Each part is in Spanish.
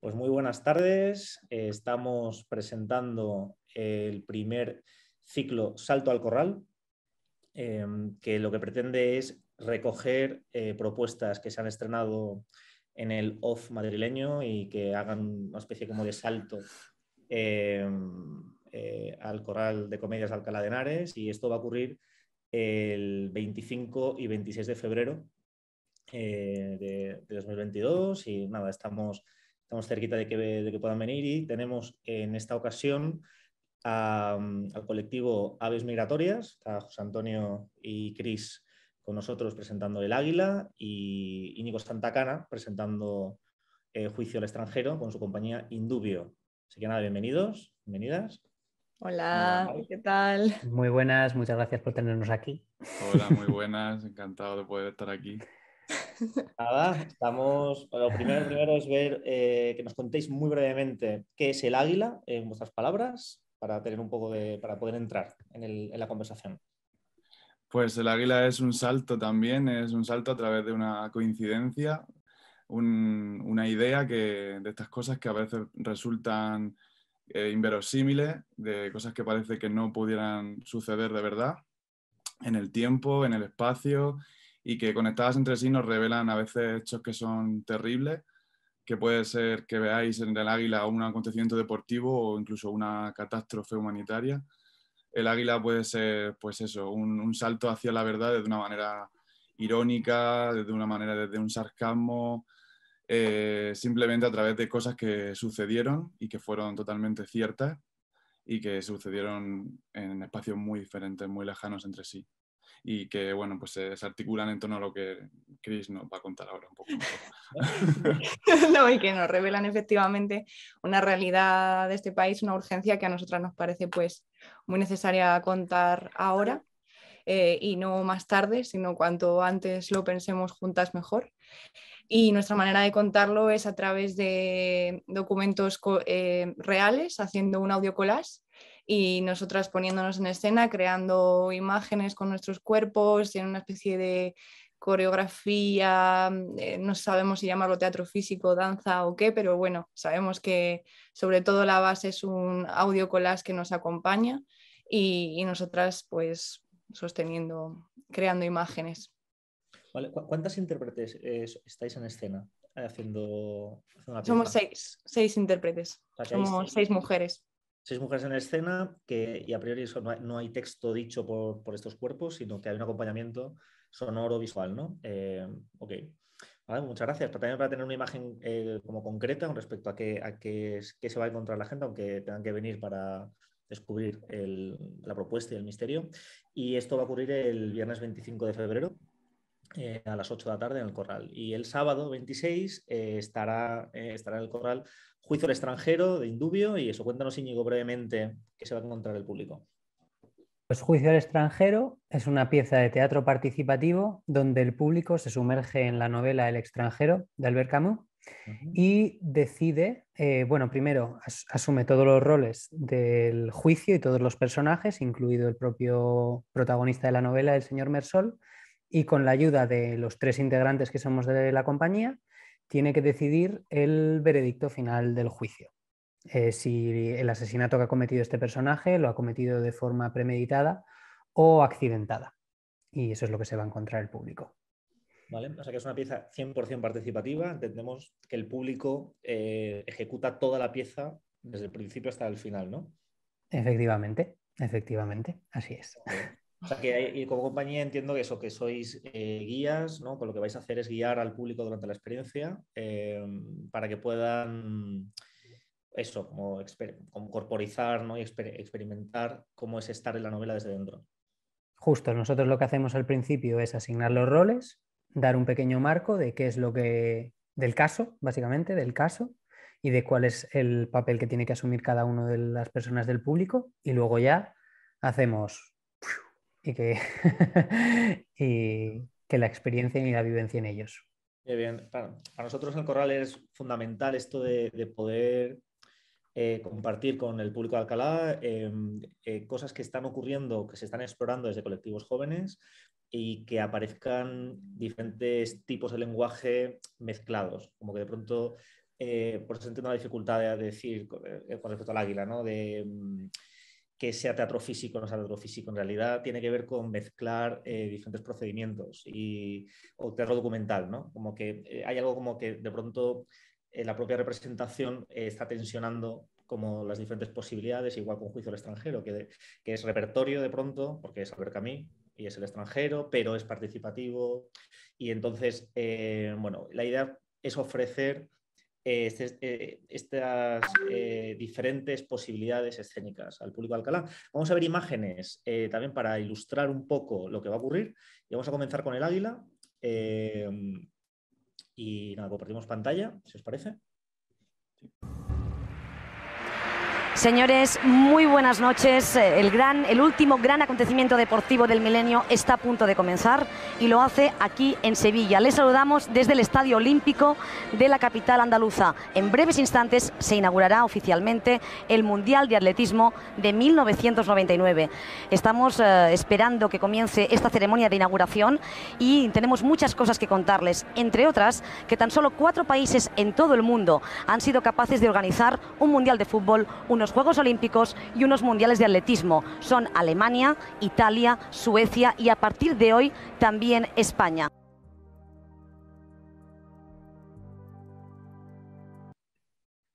Pues muy buenas tardes. estamos presentando el primer ciclo Salto al Corral, eh, que lo que pretende es recoger eh, propuestas que se han estrenado en el off madrileño y que hagan una especie como de salto eh, al Corral de Comedias de Alcalá de Henares. Y esto va a ocurrir el 25 y 26 de febrero de, de 2022. Y nada, estamos estamos cerquita de que, que puedan venir y tenemos en esta ocasión al colectivo Aves Migratorias, está José Antonio y Cris con nosotros presentando El Águila y Íñigo Santacana presentando eh, Juicio al extranjero con su compañía Indubio. Así que nada, bienvenidos, bienvenidas. Hola, ¿qué tal? Muy buenas, muchas gracias por tenernos aquí. Hola, muy buenas, encantado de poder estar aquí. Nada, estamos. Lo primero, primero es ver eh, que nos contéis muy brevemente qué es el águila en vuestras palabras para tener un poco de, para poder entrar en, la conversación. Pues el águila es un salto también, es un salto a través de una coincidencia, una idea que, de estas cosas que a veces resultan eh, inverosímiles, de cosas que parece que no pudieran suceder de verdad, en el tiempo, en el espacio y que conectadas entre sí nos revelan a veces hechos que son terribles, que puede ser que veáis en el águila un acontecimiento deportivo o incluso una catástrofe humanitaria. El águila puede ser, pues eso, un, salto hacia la verdad de una manera irónica, desde una manera, desde un sarcasmo, eh, simplemente a través de cosas que sucedieron y que fueron totalmente ciertas y que sucedieron en espacios muy diferentes, muy lejanos entre sí y que, bueno, pues se, articulan en torno a lo que Chris nos va a contar ahora un poco. no, y que nos revelan efectivamente una realidad de este país, una urgencia que a nosotras nos parece pues muy necesaria contar ahora. Eh, y no más tarde, sino cuanto antes lo pensemos juntas mejor. Y nuestra manera de contarlo es a través de documentos eh, reales, haciendo un audio collage y nosotras poniéndonos en escena, creando imágenes con nuestros cuerpos, en una especie de coreografía, mm, eh, no sabemos si llamarlo teatro físico, danza o qué, pero bueno, sabemos que sobre todo la base es un audio collage que nos acompaña y, nosotras pues sosteniendo, creando imágenes. ¿Cuántas intérpretes estáis en escena eh, haciendo, Somos seis, seis intérpretes, somos seis mujeres seis mujeres en escena que, y a priori eso, no, hay, texto dicho por, estos cuerpos, sino que hay un acompañamiento sonoro visual, ¿no? Eh, muchas gracias. Pero también para tener una imagen eh, como concreta con respecto a, qué, a qué, se va a encontrar la gente, aunque tengan que venir para descubrir la propuesta y el misterio. Y esto va a ocurrir el viernes 25 de febrero eh, a las 8 de la tarde en el Corral. Y el sábado 26 eh, estará, eh, estará en el Corral Juicio al extranjero de Indubio y eso cuéntanos Íñigo brevemente qué se va a encontrar el público. Pues Juicio al extranjero es una pieza de teatro participativo donde el público se sumerge en la novela El extranjero de Albert Camus y decide, bueno, primero asume todos los roles del juicio y todos los personajes, incluido el propio protagonista de la novela, el señor Mersol, y con la ayuda de los tres integrantes que somos de la compañía, tiene que decidir el veredicto final del juicio. Eh, si el asesinato que ha cometido este personaje lo ha cometido de forma premeditada o accidentada. Y eso es lo que se va a encontrar el público. ¿Vale? O sea que es una pieza 100% participativa. Entendemos que el público eh, ejecuta toda la pieza desde el principio hasta el final, ¿no? Efectivamente, efectivamente, así es. O sea que y como compañía entiendo que eso, que sois eh, guías, ¿no? Con lo que vais a hacer es guiar al público durante la experiencia em, para que puedan eso, como, corporizar ¿no? y experimentar cómo es estar en la novela desde dentro. Justo, nosotros lo que hacemos al principio es asignar los roles, dar un pequeño marco de qué es lo que, del caso, básicamente, del caso, y de cuál es el papel que tiene que asumir cada una de las personas del público, y luego ya hacemos y que, y que la experiencia y la vivencia en ellos. muy bien. Para, nosotros en el Corral es fundamental esto de, poder eh, compartir con el público de Alcalá em, eh, cosas que están ocurriendo, que se están explorando desde colectivos jóvenes y que aparezcan diferentes tipos de lenguaje mezclados, como que de pronto, eh, por eso una dificultad de, decir con respecto al águila, ¿no? de em, que sea teatro físico o no sea teatro físico. En realidad tiene que ver con mezclar eh, diferentes procedimientos y, o teatro documental, ¿no? Como que eh, hay algo como que de pronto eh, la propia representación está tensionando como las diferentes posibilidades, igual con Juicio del extranjero, que, es repertorio de pronto, porque es Albert Camus, y es el extranjero, pero es participativo. Y entonces, bueno, la idea es ofrecer eh, estas eh, diferentes posibilidades escénicas al público de Alcalá. Vamos a ver imágenes eh, también para ilustrar un poco lo que va a ocurrir y vamos a comenzar con el águila. y nada, compartimos pantalla, si os parece. Señores, muy buenas noches. El, gran, el último gran acontecimiento deportivo del milenio está a punto de comenzar y lo hace aquí en Sevilla. Les saludamos desde el Estadio Olímpico de la capital andaluza. En breves instantes se inaugurará oficialmente el Mundial de Atletismo de 1999. Estamos eh, esperando que comience esta ceremonia de inauguración y tenemos muchas cosas que contarles, entre otras que tan solo cuatro países en todo el mundo han sido capaces de organizar un Mundial de Fútbol unos Juegos Olímpicos y unos Mundiales de Atletismo. Son Alemania, Italia, Suecia y a partir de hoy también España.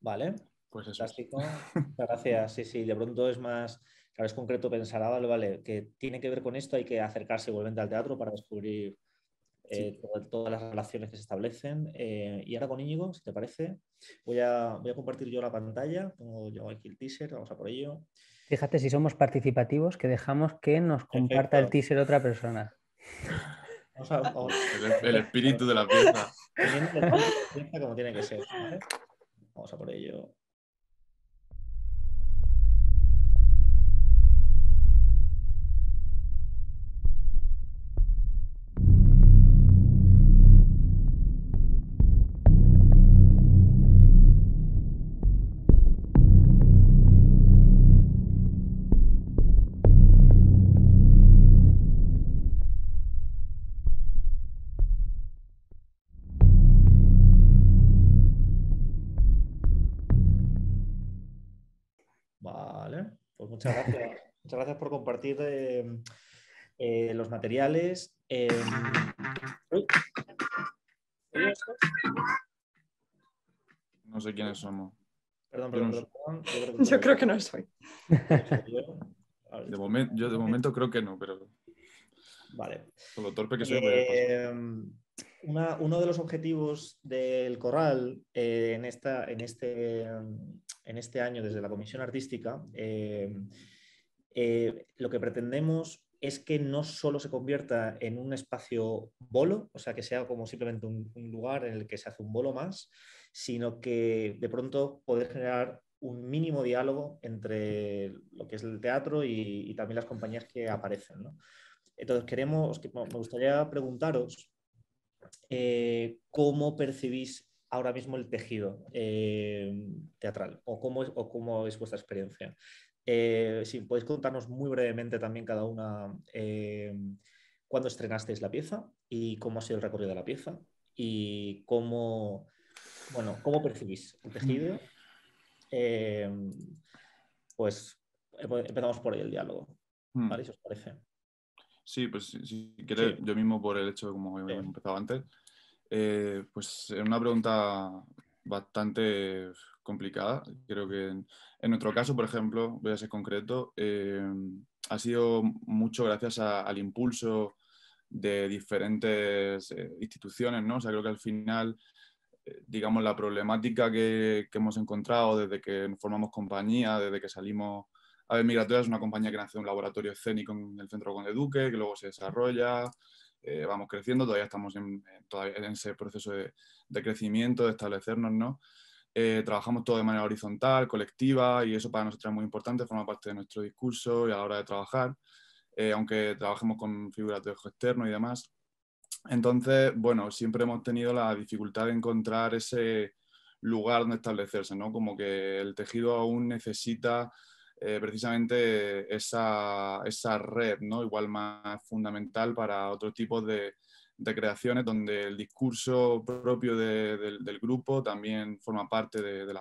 Vale, pues es Fantástico. Muchas gracias. Sí, sí, de pronto es más, claro, es concreto pensar, ah, vale, vale, que tiene que ver con esto, hay que acercarse igualmente al teatro para descubrir eh, todas, las relaciones que se establecen. Eh, y ahora con Íñigo, si te parece, voy a, voy a compartir yo la pantalla, tengo yo aquí el teaser, vamos a por ello. Fíjate, si somos participativos, que dejamos que nos comparta el teaser otra persona. El, espíritu de la pieza. Como tiene que ser. Vamos a por ello. Muchas gracias. por compartir em, eh, los materiales. Em, no sé quiénes somos. Perdón, perdón, yo creo, que, no soy. yo de momento creo que no, pero. Vale. Por torpe que soy. Em, uno de los objetivos del corral eh, en, esta, en, este, en este año desde la Comisión Artística, eh, eh, lo que pretendemos es que no solo se convierta en un espacio bolo, o sea, que sea como simplemente un, lugar en el que se hace un bolo más, sino que de pronto poder generar un mínimo diálogo entre lo que es el teatro y, también las compañías que aparecen. Entonces, queremos, me gustaría preguntaros eh, cómo percibís ahora mismo el tejido eh, teatral o cómo, es, cómo es vuestra experiencia. Eh, si podéis contarnos muy brevemente también cada una eh, cuándo estrenasteis la pieza y cómo ha sido el recorrido de la pieza y cómo, bueno, percibís el tejido. Mm. Eh, pues empezamos por ahí el diálogo, mm. ¿vale? Si os parece. Sí, pues si, queréis, yo mismo por el hecho de como sí. empezado antes, eh, pues es una pregunta bastante complicada. Creo que en, nuestro caso, por ejemplo, voy a ser concreto, eh, ha sido mucho gracias al impulso de diferentes eh, instituciones, ¿no? O sea, creo que al final, digamos, la problemática que, hemos encontrado desde que formamos compañía, desde que salimos a ver Migratoria, es una compañía que nace en un laboratorio escénico en el Centro con Duque, que luego se desarrolla, eh, vamos creciendo, todavía estamos en, todavía en ese proceso de, crecimiento, de establecernos, ¿no? Eh, trabajamos todo de manera horizontal, colectiva, y eso para nosotros es muy importante, forma parte de nuestro discurso y a la hora de trabajar, eh, aunque trabajemos con figuras de ojo externo y demás. Entonces, bueno, siempre hemos tenido la dificultad de encontrar ese lugar donde establecerse, ¿no? Como que el tejido aún necesita eh, precisamente esa, red, ¿no? igual más fundamental para otro tipo de, de creaciones donde el discurso propio del grupo también forma parte de,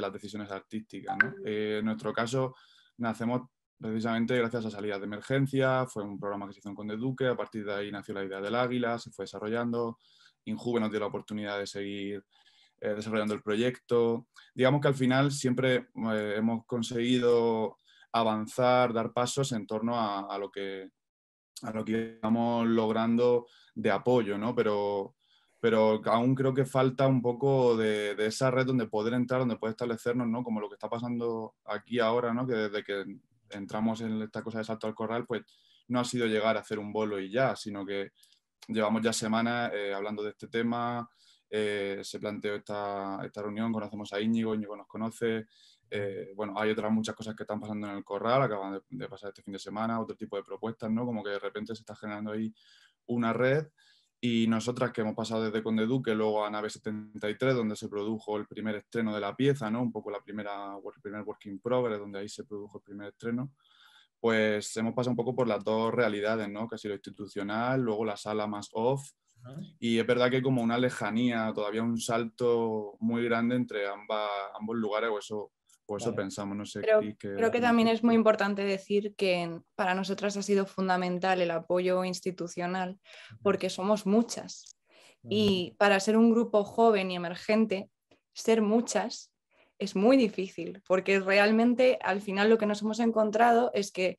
las decisiones artísticas. Eh, en nuestro caso, nacemos precisamente gracias a salidas de emergencia, fue un programa que se hizo con Conde Duque, a partir de ahí nació la idea del Águila, se fue desarrollando, Injuve nos dio la oportunidad de seguir eh, desarrollando el proyecto. Digamos que al final siempre eh, hemos conseguido avanzar, dar pasos en torno a, lo que a lo que estamos logrando de apoyo, ¿no? Pero, pero aún creo que falta un poco de, esa red donde poder entrar, donde poder establecernos, ¿no? Como lo que está pasando aquí ahora, ¿no? Que desde que entramos en esta cosa de salto al corral, pues no ha sido llegar a hacer un bolo y ya, sino que llevamos ya semanas eh, hablando de este tema, eh, se planteó esta, esta, reunión, conocemos a Íñigo, Íñigo nos conoce, eh, bueno, hay otras muchas cosas que están pasando en el corral, acaban de, pasar este fin de semana, otro tipo de propuestas, ¿no? Como que de repente se está generando ahí una red y nosotras que hemos pasado desde Conde Duque luego a Nave 73, donde se produjo el primer estreno de la pieza, ¿no? Un poco la primera, el primer working progress, donde ahí se produjo el primer estreno pues hemos pasado un poco por las dos realidades, ¿no? Que ha sido institucional, luego la sala más off y es verdad que como una lejanía, todavía un salto muy grande entre ambos lugares, o eso, o eso pensamos, no sé. Creo que también es muy importante decir que para nosotras ha sido fundamental el apoyo institucional, porque somos muchas. Y para ser un grupo joven y emergente, ser muchas es muy difícil, porque realmente al final lo que nos hemos encontrado es que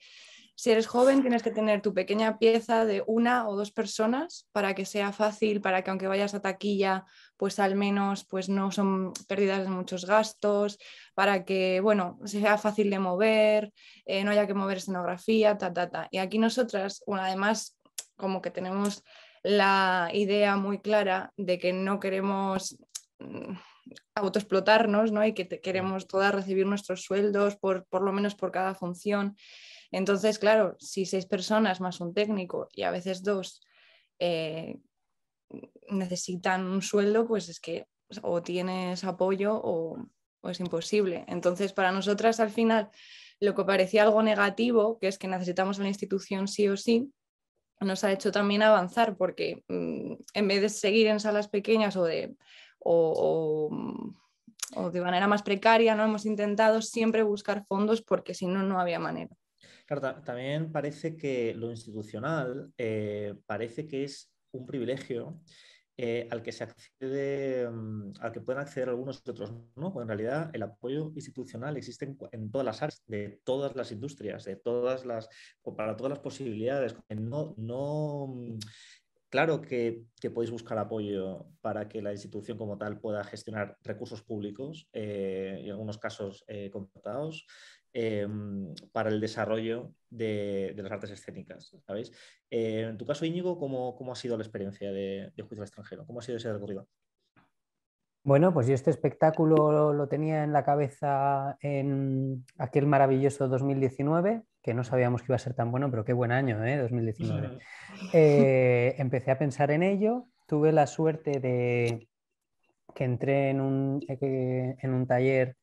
si eres joven, tienes que tener tu pequeña pieza de una o dos personas para que sea fácil, para que aunque vayas a taquilla, pues al menos pues no son pérdidas de muchos gastos, para que, bueno, sea fácil de mover, eh, no haya que mover escenografía, ta, ta, ta. Y aquí nosotras, además, como que tenemos la idea muy clara de que no queremos mm, autoexplotarnos ¿no? y que queremos todas recibir nuestros sueldos por, por lo menos por cada función. Entonces, claro, si seis personas más un técnico y a veces dos eh, necesitan un sueldo, pues es que o tienes apoyo o, es imposible. Entonces, para nosotras al final, lo que parecía algo negativo, que es que necesitamos una institución sí o sí, nos ha hecho también avanzar porque mm, en vez de seguir en salas pequeñas o de, o, de manera más precaria, no hemos intentado siempre buscar fondos porque si no, no había manera. Claro, también parece que lo institucional eh, parece que es un privilegio eh, al que se accede, mm, al que pueden acceder algunos otros no. en realidad, el apoyo institucional existe en, todas las áreas, de todas las industrias, de todas las, para todas las posibilidades. No, no, mm, claro que, podéis buscar apoyo para que la institución como tal pueda gestionar recursos públicos, eh, y en algunos casos eh, contratados, Em, para el desarrollo de, las artes escénicas, ¿sabéis? Eh, en tu caso, Íñigo, ¿cómo, ha sido la experiencia de, Juicio al Extranjero? ¿Cómo ha sido ese recorrido? Bueno, pues yo este espectáculo lo tenía en la cabeza en aquel maravilloso 2019, que no sabíamos que iba a ser tan bueno, pero qué buen año, ¿eh? 2019. Eh, empecé a pensar en ello, tuve la suerte de que entré en un, eh, en un taller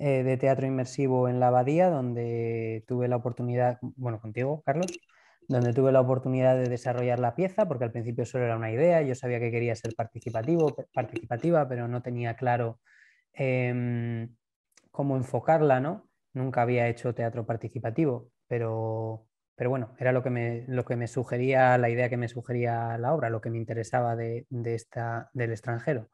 eh, de teatro inmersivo en la abadía, donde tuve la oportunidad, bueno, contigo, Carlos, donde tuve la oportunidad de desarrollar la pieza, porque al principio solo era una idea, yo sabía que quería ser participativo, participativa, pero no tenía claro em, cómo enfocarla, ¿no? Nunca había hecho teatro participativo, pero, bueno, era lo que, me, lo que me sugería, la idea que me sugería la obra, lo que me interesaba de esta, del extranjero.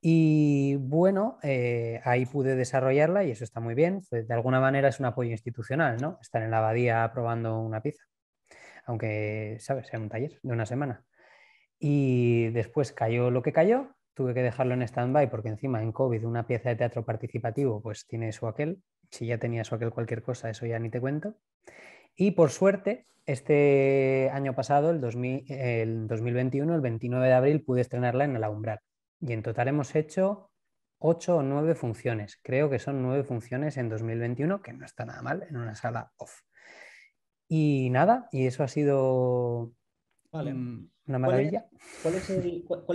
Y bueno, eh, ahí pude desarrollarla y eso está muy bien. De alguna manera es un apoyo institucional, ¿no? Estar en la abadía probando una pieza, aunque, ¿sabes?, sea un taller de una semana. Y después cayó lo que cayó, tuve que dejarlo en stand-by porque encima en COVID una pieza de teatro participativo pues tiene su aquel, si ya tenía su aquel cualquier cosa, eso ya ni te cuento. Y por suerte, este año pasado, el, 2021, el 29 de abril, pude estrenarla en El Umbral y en total hemos hecho ocho o nueve funciones. Creo que son nueve funciones en 2021, que no está nada mal en una sala off. Y nada, y eso ha sido mm, una maravilla. ¿Cuál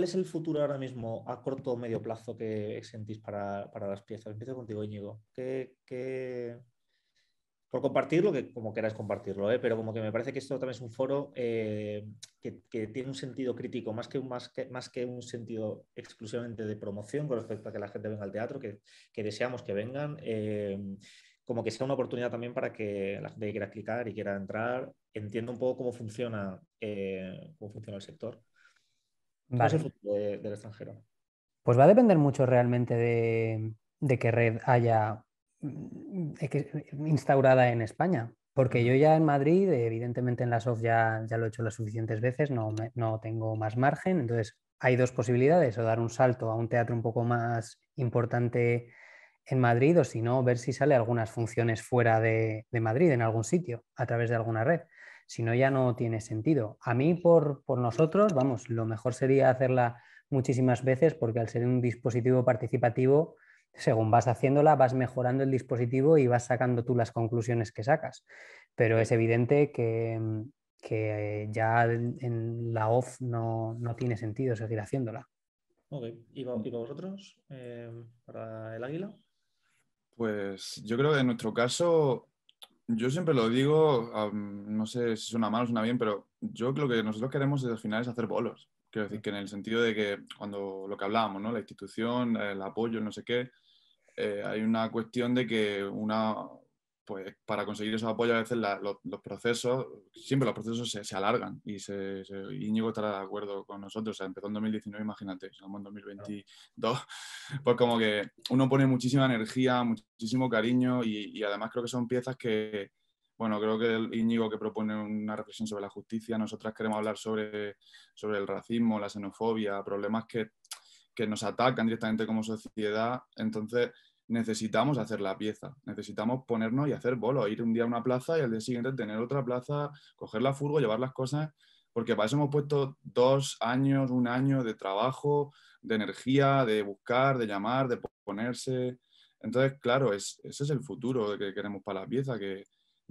es, el, futuro ahora mismo a corto o medio plazo que sentís para, las piezas? Empiezo contigo, Íñigo. ¿Qué, qué por compartirlo, que como queráis compartirlo, ¿eh? pero como que me parece que esto también es un foro eh, que, tiene un sentido crítico, más que, un, más, que, un sentido exclusivamente de promoción con respecto a que la gente venga al teatro, que, deseamos que vengan. Eh, como que sea una oportunidad también para que la gente quiera clicar y quiera entrar, entienda un poco cómo funciona, cómo funciona el sector. del extranjero? Pues va a depender mucho realmente de, de qué red haya Mm, eh, instaurada en España. Porque yo ya en Madrid, evidentemente en la SOF ya, ya lo he hecho las suficientes veces, no, no tengo más margen. Entonces, hay dos posibilidades, o dar un salto a un teatro un poco más importante en Madrid, o si no, ver si sale algunas funciones fuera de, Madrid, en algún sitio, a través de alguna red. Si no, ya no tiene sentido. A mí, por, por nosotros, vamos, lo mejor sería hacerla muchísimas veces porque al ser un dispositivo participativo, según vas haciéndola, vas mejorando el dispositivo y vas sacando tú las conclusiones que sacas. Pero es evidente que, eh, ya en la off no, tiene sentido seguir haciéndola. Ok, ¿y vosotros? Em, ¿Para el águila? Pues yo creo que en nuestro caso, yo siempre lo digo, no sé si suena mal o suena bien, pero yo creo que nosotros queremos desde el final es hacer bolos. Quiero decir mm. que en el sentido de que cuando lo que hablábamos, ¿no? La institución, el apoyo, no sé qué, eh, hay una cuestión de que una, pues para conseguir esos apoyos a veces los, procesos, siempre los procesos se, se alargan y se, Íñigo estará de acuerdo con nosotros, empezó en 2019, imagínate, estamos en 2022, pues como que uno pone muchísima energía, muchísimo cariño y, además creo que son piezas que, bueno, creo que el Íñigo que propone una reflexión sobre la justicia, nosotras queremos hablar sobre, sobre el racismo, la xenofobia, problemas que que nos atacan directamente como sociedad. Entonces necesitamos hacer la pieza, necesitamos ponernos y hacer bolo, ir un día a una plaza y al día siguiente tener otra plaza, coger la furgo, llevar las cosas, porque para eso hemos puesto dos años, un año de trabajo, de energía, de buscar, de llamar, de ponerse. Entonces, claro, es, ese es el futuro que queremos para la pieza, que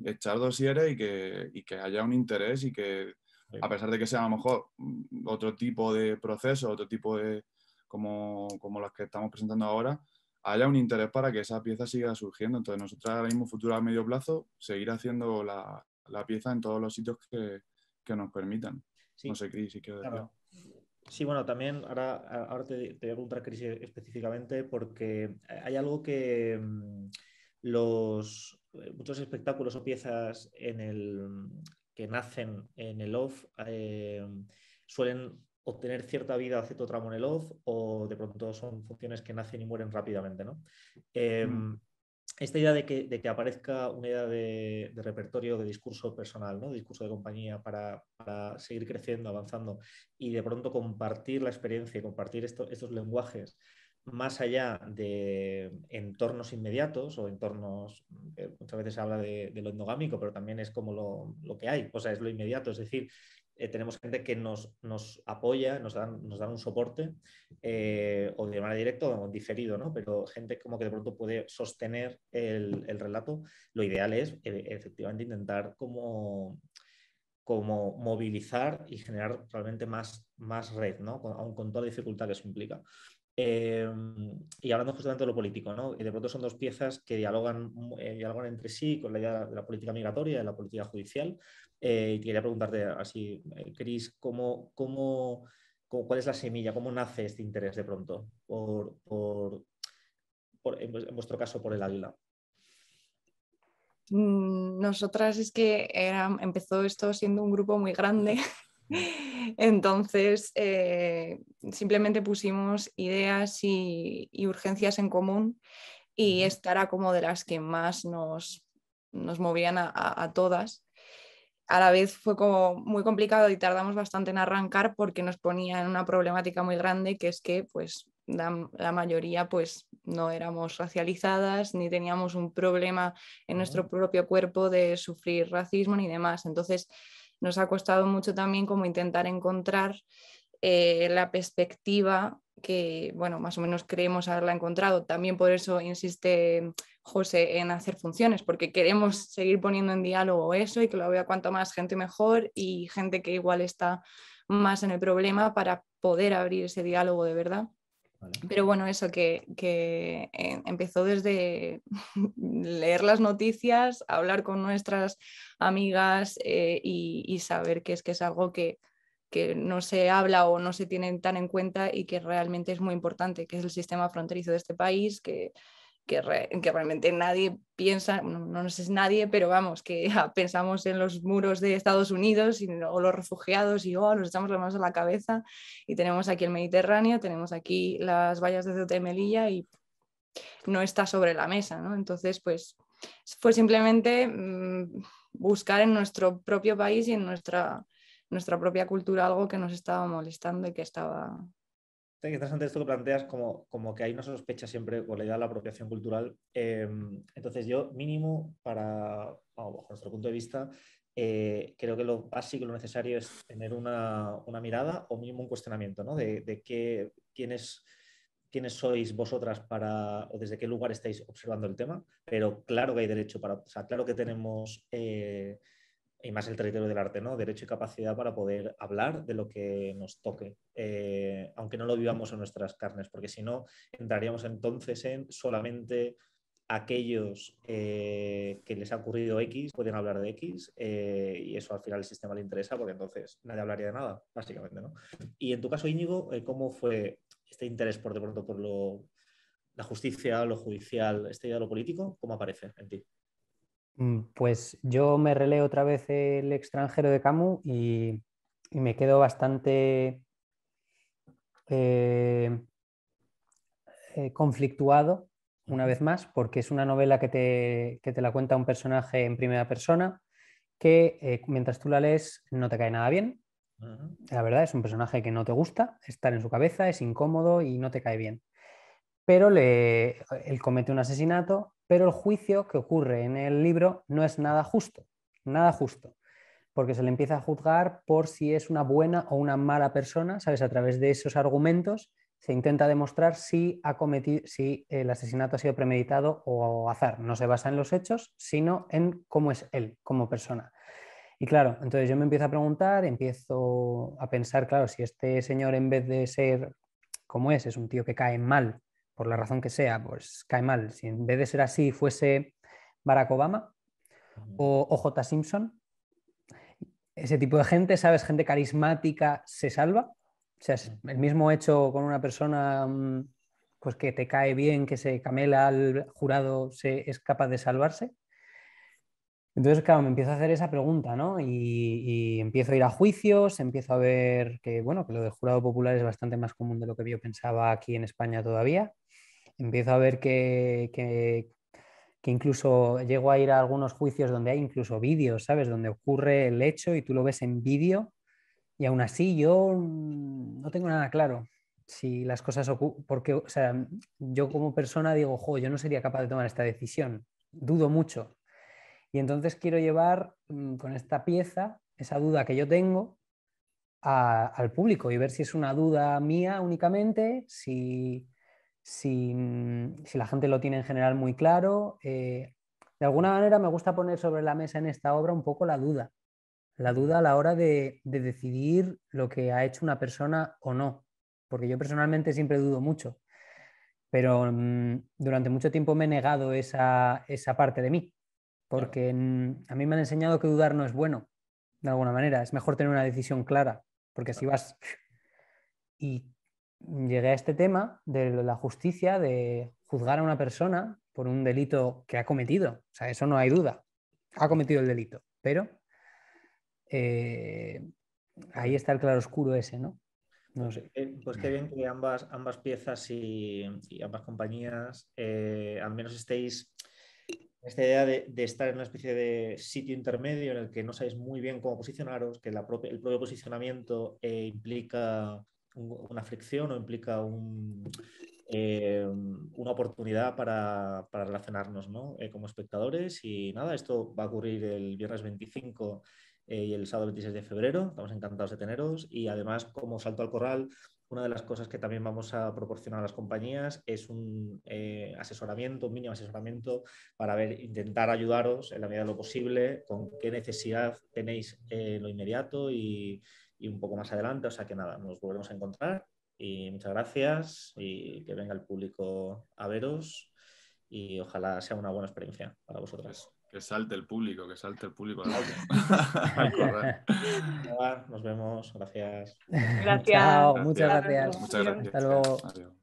echar dosieres y que haya un interés y que, a pesar de que sea a lo mejor otro tipo de proceso, otro tipo de, como, las que estamos presentando ahora, haya un interés para que esa pieza siga surgiendo. Entonces, nosotros ahora mismo, futuro a medio plazo, seguir haciendo la, pieza en todos los sitios que, nos permitan. Sí. No sé, Cris, si Sí, bueno, también ahora, ahora te, voy a preguntar, Cris, específicamente, porque hay algo que mm, los muchos espectáculos o piezas en el, que nacen en el off eh, suelen obtener cierta vida hace cierto tramo en o de pronto son funciones que nacen y mueren rápidamente. Em, mm. Esta idea de que, aparezca una idea de, repertorio de discurso personal, ¿no? discurso de compañía para, seguir creciendo, avanzando y de pronto compartir la experiencia y compartir estos lenguajes más allá de entornos inmediatos o entornos, eh, muchas veces se habla de, lo endogámico, pero también es como lo, lo, que hay, o sea, es lo inmediato, es decir, eh, tenemos gente que nos, nos apoya, nos dan, nos dan, un soporte, eh, o de manera directa o diferido, ¿no? Pero gente como que de pronto puede sostener el, el relato. Lo ideal es e, efectivamente intentar como, como movilizar y generar realmente más, más red, ¿no? Con, aun con toda la dificultad que eso implica. Em, y hablando justamente de lo político, ¿no? de pronto son dos piezas que dialogan, eh, dialogan entre sí con la idea de la política migratoria, de la política judicial, eh, y quería preguntarte así, eh, Cris, cuál es la semilla? ¿Cómo nace este interés de pronto por, en vuestro caso por el águila? Mm, nosotras es que empezó esto siendo un grupo muy grande. Entonces, eh, simplemente pusimos ideas y, urgencias en común y esta era como de las que más nos, nos movían a todas a la vez fue como muy complicado y tardamos bastante en arrancar porque nos ponía en una problemática muy grande que es que pues la, mayoría pues no éramos racializadas ni teníamos un problema en nuestro propio cuerpo de sufrir racismo ni demás. Entonces nos ha costado mucho también como intentar encontrar eh, la perspectiva que, bueno, más o menos creemos haberla encontrado. También por eso insiste José en hacer funciones, porque queremos seguir poniendo en diálogo eso y que lo vea cuanto más gente mejor y gente que igual está más en el problema para poder abrir ese diálogo de verdad. Pero bueno, eso que, que, eh, empezó desde leer las noticias, hablar con nuestras amigas eh, y, y saber que es que es algo que que no se habla o no se tienen tan en cuenta y que realmente es muy importante, que es el sistema fronterizo de este país, que, que, que realmente nadie piensa, no, no es nadie, pero vamos, que pensamos en los muros de Estados Unidos y, o los refugiados y oh, los echamos las manos a la cabeza y tenemos aquí el Mediterráneo, tenemos aquí las vallas de Ceuta y Melilla y no está sobre la mesa, ¿no? Entonces, pues fue simplemente mm, buscar en nuestro propio país y en nuestra nuestra propia cultura algo que nos estaba molestando y que estaba... que interesante esto que planteas, como, como que hay una sospecha siempre con la idea de la apropiación cultural. Em, entonces yo mínimo, para, nuestro punto de vista, eh, creo que lo básico, lo necesario es tener una, mirada o mínimo un cuestionamiento de, de qué, quién quiénes sois vosotras para o desde qué lugar estáis observando el tema, pero claro que hay derecho para, claro que tenemos eh, y más el territorio del arte, ¿no? Derecho y capacidad para poder hablar de lo que nos toque, eh, aunque no lo vivamos en nuestras carnes, porque si no, entraríamos entonces en solamente aquellos eh, que les ha ocurrido X, pueden hablar de X, eh, y eso al final el sistema le interesa, porque entonces nadie hablaría de nada, básicamente, ¿no? Y en tu caso, Íñigo, ¿cómo fue este interés por de pronto por lo, la justicia, lo judicial, este ya lo político? ¿Cómo aparece en ti? Mm, pues yo me releo otra vez El extranjero de Camus y, me quedo bastante eh, eh, conflictuado una vez más, porque es una novela que te, la cuenta un personaje en primera persona que eh, mientras tú la lees no te cae nada bien. La verdad es un personaje que no te gusta estar en su cabeza, es incómodo y no te cae bien pero le, él comete un asesinato, pero el juicio que ocurre en el libro no es nada justo, nada justo, porque se le empieza a juzgar por si es una buena o una mala persona, ¿sabes? A través de esos argumentos se intenta demostrar si, ha cometido, si el asesinato ha sido premeditado o azar. No se basa en los hechos, sino en cómo es él como persona. Y claro, entonces yo me empiezo a preguntar, empiezo a pensar, claro, si este señor en vez de ser como es, es un tío que cae mal, por la razón que sea, pues cae mal. Si en vez de ser así fuese Barack Obama o, J. Simpson, ese tipo de gente, ¿sabes? Gente carismática se salva. O sea, es el mismo hecho con una persona mm, pues que te cae bien, que se camela al jurado, se es capaz de salvarse. Entonces, claro, me empiezo a hacer esa pregunta, ¿no? Y, y, empiezo a ir a juicios, empiezo a ver que, bueno, que lo del jurado popular es bastante más común de lo que yo pensaba aquí en España todavía empiezo a ver que, que, incluso llego a ir a algunos juicios donde hay incluso vídeos, ¿sabes? Donde ocurre el hecho y tú lo ves en vídeo y aún así yo mm, no tengo nada claro si las cosas ocurren, porque, yo como persona digo, jo, yo no sería capaz de tomar esta decisión, dudo mucho. Y entonces quiero llevar mm, con esta pieza esa duda que yo tengo al público y ver si es una duda mía únicamente, si, si, mm, si, la gente lo tiene en general muy claro, eh, de alguna manera me gusta poner sobre la mesa en esta obra un poco la duda, la duda a la hora de, de decidir lo que ha hecho una persona o no, porque yo personalmente siempre dudo mucho, pero mm, durante mucho tiempo me he negado esa, esa parte de mí, porque mm, a mí me han enseñado que dudar no es bueno, de alguna manera, es mejor tener una decisión clara, porque así vas... Y llegué a este tema de la justicia, de juzgar a una persona por un delito que ha cometido. O sea, eso no hay duda. Ha cometido el delito, pero eh, ahí está el claroscuro ese, ¿no? Eh, pues qué bien que ambas, ambas piezas y, ambas compañías eh, al menos estéis en esta idea de, estar en una especie de sitio intermedio en el que no sabéis muy bien cómo posicionaros, que el propio posicionamiento implica una fricción o implica eh, una oportunidad para, relacionarnos eh, como espectadores. Y nada, esto va a ocurrir el viernes 25 eh, y el sábado 26 de febrero. Estamos encantados de teneros. Y además, como salto al corral, una de las cosas que también vamos a proporcionar a las compañías es un asesoramiento, un mínimo asesoramiento para ver, intentar ayudaros en la medida de lo posible con qué necesidad tenéis en lo inmediato y, y un poco más adelante. O sea que nada, nos volvemos a encontrar y muchas gracias y que venga el público a veros y ojalá sea una buena experiencia para vosotras. Que salte el público, que salte el público. nos vemos, gracias. Gracias. muchas gracias. Muchas gracias. Hasta luego.